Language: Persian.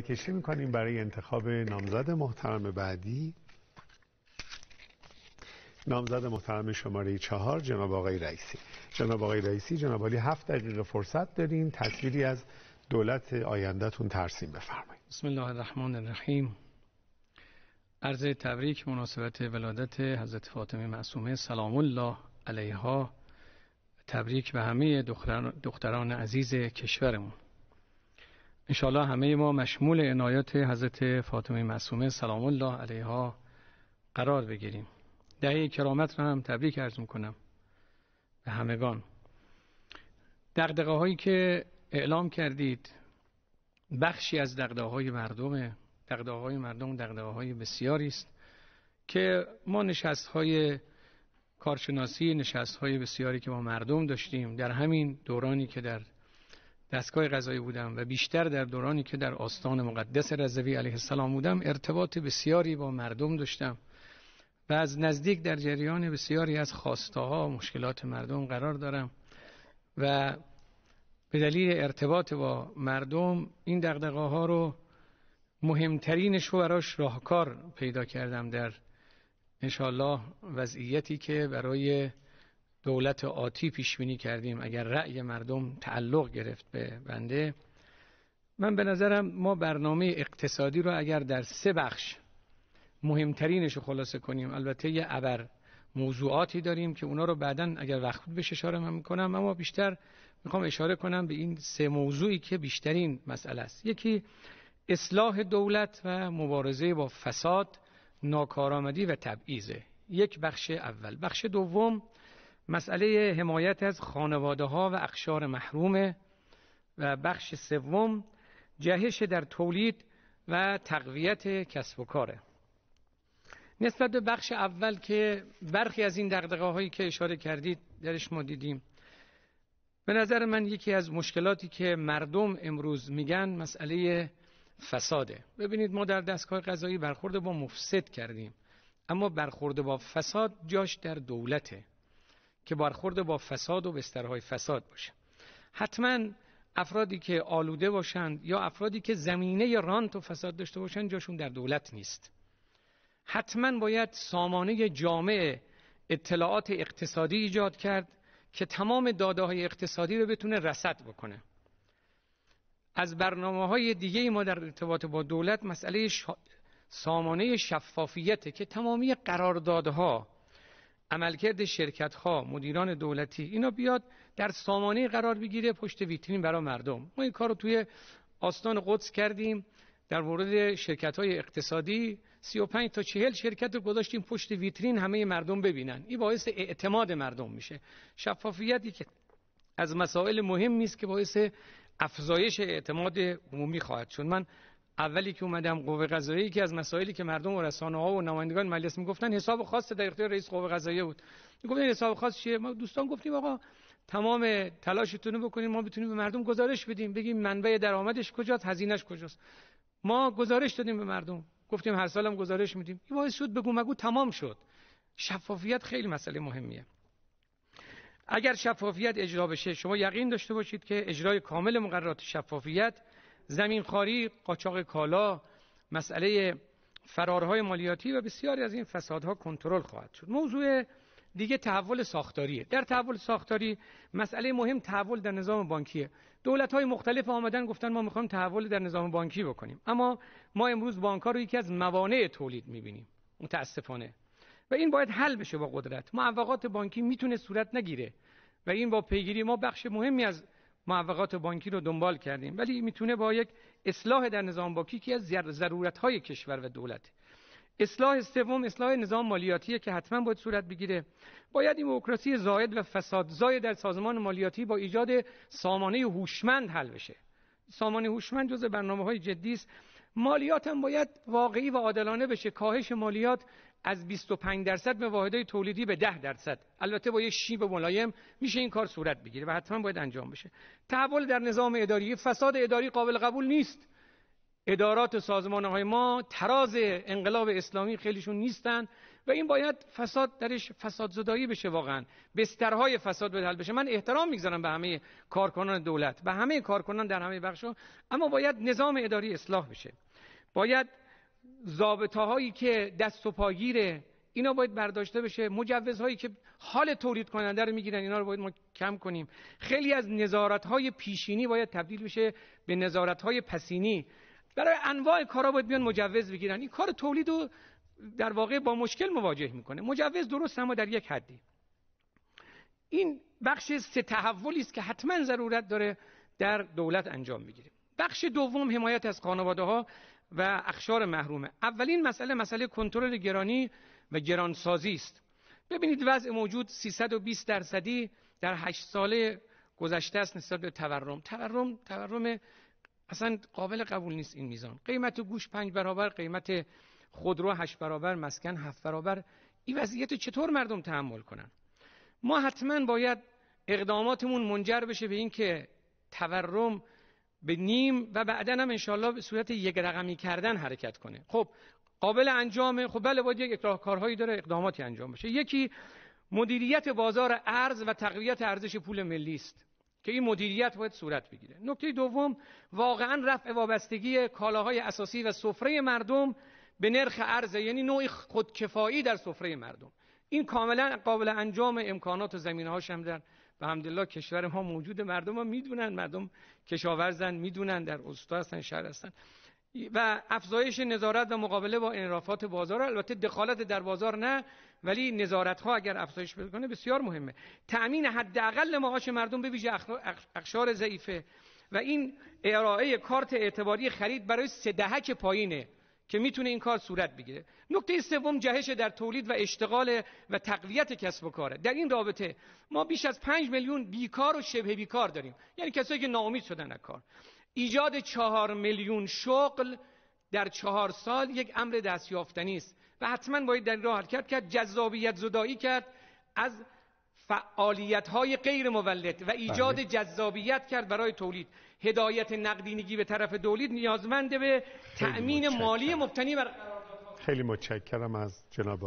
کشی میکنیم برای انتخاب نامزد محترم بعدی نامزد محترم شماره چهار جناب آقای رئیسی جناب آقای رئیسی جناب علی هفت دقیقه فرصت دارین تصویری از دولت آیندهتون ترسیم بفرمایید بسم الله الرحمن الرحیم عرض تبریک مناسبت ولادت حضرت فاطمه معصومه سلام الله علیها تبریک به همه دختران, دختران عزیز کشورمون انشاءالله همه ما مشمول عنایت حضرت فاطمه معصومه سلام الله علیها قرار بگیریم دهه کرامت را هم تبریک عرض میکنم به همگان دقدقه هایی که اعلام کردید بخشی از دقدقه های مردمه دقدقه های مردم دقدقه های بسیاری است که ما نشست های کارشناسی نشست های بسیاری که با مردم داشتیم در همین دورانی که در دستگاه غذایی بودم و بیشتر در دورانی که در آستان مقدس رضوی علیه السلام بودم ارتباط بسیاری با مردم داشتم و از نزدیک در جریان بسیاری از خواسته ها مشکلات مردم قرار دارم و به دلیل ارتباط با مردم این دقدقه ها رو مهمترینش رو براش راهکار پیدا کردم در انشالله وضعیتی که برای دولت آتی پیش بینی کردیم اگر رأی مردم تعلق گرفت به بنده من به نظرم ما برنامه اقتصادی رو اگر در سه بخش مهمترینش رو خلاصه کنیم البته یه ابر موضوعاتی داریم که اونا رو بعدا اگر وقت بود اشاره من میکنم اما بیشتر میخوام اشاره کنم به این سه موضوعی که بیشترین مسئله است یکی اصلاح دولت و مبارزه با فساد ناکارآمدی و تبعیزه یک بخش اول بخش دوم مسئله حمایت از خانواده ها و اخشار محرومه و بخش سوم جهش در تولید و تقویت کسب و کاره نسبت به بخش اول که برخی از این دقدقه هایی که اشاره کردید درش ما دیدیم به نظر من یکی از مشکلاتی که مردم امروز میگن مسئله فساده ببینید ما در دستگاه قضایی برخورد با مفسد کردیم اما برخورد با فساد جاش در دولته که برخورد با فساد و بسترهای فساد باشه حتما افرادی که آلوده باشند یا افرادی که زمینه رانت و فساد داشته باشند جاشون در دولت نیست حتما باید سامانه جامع اطلاعات اقتصادی ایجاد کرد که تمام داده های اقتصادی رو بتونه رسد بکنه از برنامه های دیگه ما در ارتباط با دولت مسئله سامانه شفافیته که تمامی قراردادها عملکرد شرکت ها مدیران دولتی اینا بیاد در سامانه قرار بگیره پشت ویترین برای مردم ما این کار رو توی آستان قدس کردیم در مورد شرکت های اقتصادی 35 تا 40 شرکت رو گذاشتیم پشت ویترین همه مردم ببینن این باعث اعتماد مردم میشه شفافیتی که از مسائل مهم نیست که باعث افزایش اعتماد عمومی خواهد شد من اولی که اومدم قوه قضاییه یکی از مسائلی که مردم و رسانه ها و نمایندگان مجلس میگفتن حساب خاص در اختیار رئیس قوه قضاییه بود میگفتن حساب خاص چیه ما دوستان گفتیم آقا تمام تلاشتون رو ما بتونیم به مردم گزارش بدیم بگیم منبع درآمدش کجاست هزینهش کجاست ما گزارش دادیم به مردم گفتیم هر سالم گزارش میدیم این باعث شد بگو مگو تمام شد شفافیت خیلی مسئله مهمیه اگر شفافیت اجرا بشه شما یقین داشته باشید که اجرای کامل مقررات شفافیت زمینخواری قاچاق کالا مسئله فرارهای مالیاتی و بسیاری از این فسادها کنترل خواهد شد موضوع دیگه تحول ساختاریه در تحول ساختاری مسئله مهم تحول در نظام بانکیه دولت های مختلف آمدن گفتن ما میخوایم تحول در نظام بانکی بکنیم اما ما امروز بانک رو یکی از موانع تولید میبینیم متاسفانه و این باید حل بشه با قدرت معوقات بانکی میتونه صورت نگیره و این با پیگیری ما بخش مهمی از معوقات بانکی رو دنبال کردیم ولی میتونه با یک اصلاح در نظام بانکی که از ضرورت های کشور و دولت اصلاح سوم اصلاح نظام مالیاتی که حتما باید صورت بگیره باید دموکراسی زاید و فساد زاید در سازمان مالیاتی با ایجاد سامانه هوشمند حل بشه سامانه هوشمند جز برنامه های جدی است مالیات هم باید واقعی و عادلانه بشه کاهش مالیات از 25 درصد به واحدهای تولیدی به 10 درصد البته با یه شیب ملایم میشه این کار صورت بگیره و حتما باید انجام بشه تحول در نظام اداری فساد اداری قابل قبول نیست ادارات و های ما تراز انقلاب اسلامی خیلیشون نیستن و این باید فساد درش فساد زدایی بشه واقعا بسترهای فساد بدل بشه من احترام میگذارم به همه کارکنان دولت به همه کارکنان در همه بخش اما باید نظام اداری اصلاح بشه باید زابطه هایی که دست و پاگیره اینا باید برداشته بشه هایی که حال تولید کننده رو میگیرن اینا رو باید ما کم کنیم خیلی از نظارت های پیشینی باید تبدیل بشه به نظارت های پسینی برای انواع کارا باید بیان مجوز بگیرن این کار تولید رو در واقع با مشکل مواجه میکنه مجوز درست اما در یک حدی این بخش سه تحولی است که حتما ضرورت داره در دولت انجام بگیره بخش دوم حمایت از خانواده ها و اخشار محرومه اولین مسئله مسئله کنترل گرانی و گرانسازی است ببینید وضع موجود 320 درصدی در 8 ساله گذشته است نسبت به تورم تورم تورم اصلا قابل قبول نیست این میزان قیمت گوش پنج برابر قیمت خودرو هشت برابر مسکن هفت برابر این وضعیت چطور مردم تحمل کنند؟ ما حتما باید اقداماتمون منجر بشه به اینکه تورم به نیم و بعدا هم انشالله به صورت یک رقمی کردن حرکت کنه خب قابل انجامه خب بله باید یک کارهایی داره اقداماتی انجام بشه یکی مدیریت بازار ارز و تقویت ارزش پول ملی است که این مدیریت باید صورت بگیره نکته دوم واقعا رفع وابستگی کالاهای اساسی و سفره مردم به نرخ ارز یعنی نوعی خودکفایی در سفره مردم این کاملا قابل انجام امکانات و زمینه‌هاش هم در و همدلله کشور ما موجود مردم ها میدونن مردم کشاورزن میدونن در استا هستن شهر هستن و افزایش نظارت و مقابله با انرافات بازار البته دخالت در بازار نه ولی نظارت ها اگر افزایش پیدا بسیار مهمه تأمین حداقل معاش مردم به ویژه اقشار ضعیفه و این ارائه کارت اعتباری خرید برای سه دهک پایینه که میتونه این کار صورت بگیره نکته سوم جهش در تولید و اشتغال و تقویت کسب و کاره در این رابطه ما بیش از 5 میلیون بیکار و شبه بیکار داریم یعنی کسایی که ناامید شدن از کار ایجاد چهار میلیون شغل در چهار سال یک امر دستیافتنی است و حتما باید در راه حرکت کرد جذابیت زدایی کرد از فعالیت های غیر مولد و ایجاد بله. جذابیت کرد برای تولید هدایت نقدینگی به طرف دولید نیازمنده به تأمین مالی مبتنی بر خیلی متشکرم از جناب